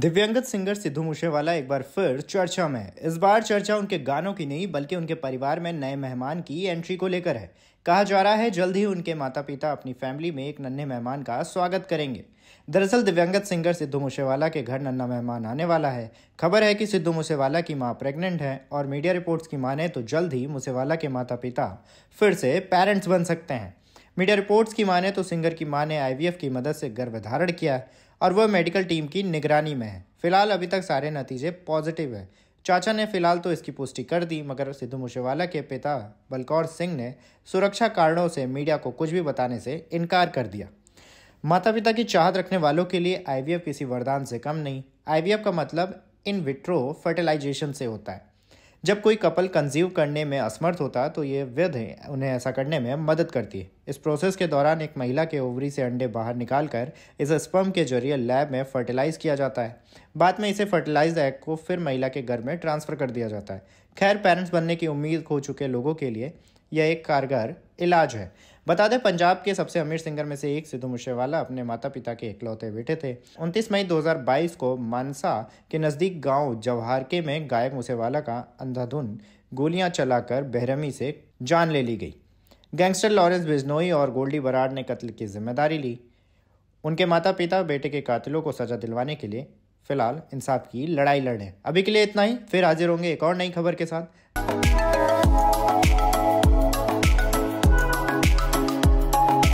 दिव्यांगत singer Sidhu Moosewala एक बार फिर चर्चा में है इस बार चर्चा उनके गानों की नहीं बल्कि उनके परिवार में नए मेहमान की एंट्री को लेकर है कहा जा रहा है जल्द ही उनके माता पिता अपनी फैमिली में एक नन्हे मेहमान का स्वागत करेंगे दरअसल दिव्यांगत सिंगर सिद्धू मूसेवाला के घर नन्ना मेहमान आने वाला है खबर है कि सिद्धू मूसेवाला की माँ प्रेग्नेंट है और मीडिया रिपोर्ट्स की माने तो जल्द ही मूसेवाला के माता पिता फिर से पेरेंट्स बन सकते हैं मीडिया रिपोर्ट्स की माने तो सिंगर की मां ने आईवीएफ की मदद से गर्भधारण किया और वह मेडिकल टीम की निगरानी में है फिलहाल अभी तक सारे नतीजे पॉजिटिव है चाचा ने फिलहाल तो इसकी पुष्टि कर दी मगर सिद्धू मूसेवाला के पिता बलकौर सिंह ने सुरक्षा कारणों से मीडिया को कुछ भी बताने से इनकार कर दिया माता पिता की चाहत रखने वालों के लिए आईवीएफ किसी वरदान से कम नहीं आईवीएफ का मतलब इन विट्रो फर्टिलाइजेशन से होता है जब कोई कपल कंज्यूव करने में असमर्थ होता तो ये विधि उन्हें ऐसा करने में मदद करती है इस प्रोसेस के दौरान एक महिला के ओवरी से अंडे बाहर निकाल कर इस स्पर्म के जरिए लैब में फर्टिलाइज किया जाता है बाद में इसे फर्टिलाइज एग को फिर महिला के घर में ट्रांसफ़र कर दिया जाता है खैर पेरेंट्स बनने की उम्मीद खो चुके लोगों के लिए यह एक कारगर इलाज है बता दें पंजाब के सबसे अमीर सिंगर में से एक सिद्धू मूसेवाला अपने माता पिता के इकलौते बेटे थे उनतीस मई 2022 को मानसा के नज़दीक गाँव जवाहरके में गायक मूसेवाला का अंधाधुन गोलियां चलाकर बहरमी से जान ले ली गई गैंगस्टर लॉरेंस बिजनोई और गोल्डी बराड़ ने कत्ल की जिम्मेदारी ली उनके माता पिता बेटे के कातिलों को सजा दिलवाने के लिए फिलहाल इंसाफ की लड़ाई लड़ें अभी के लिए इतना ही फिर हाजिर होंगे एक और नई खबर के साथ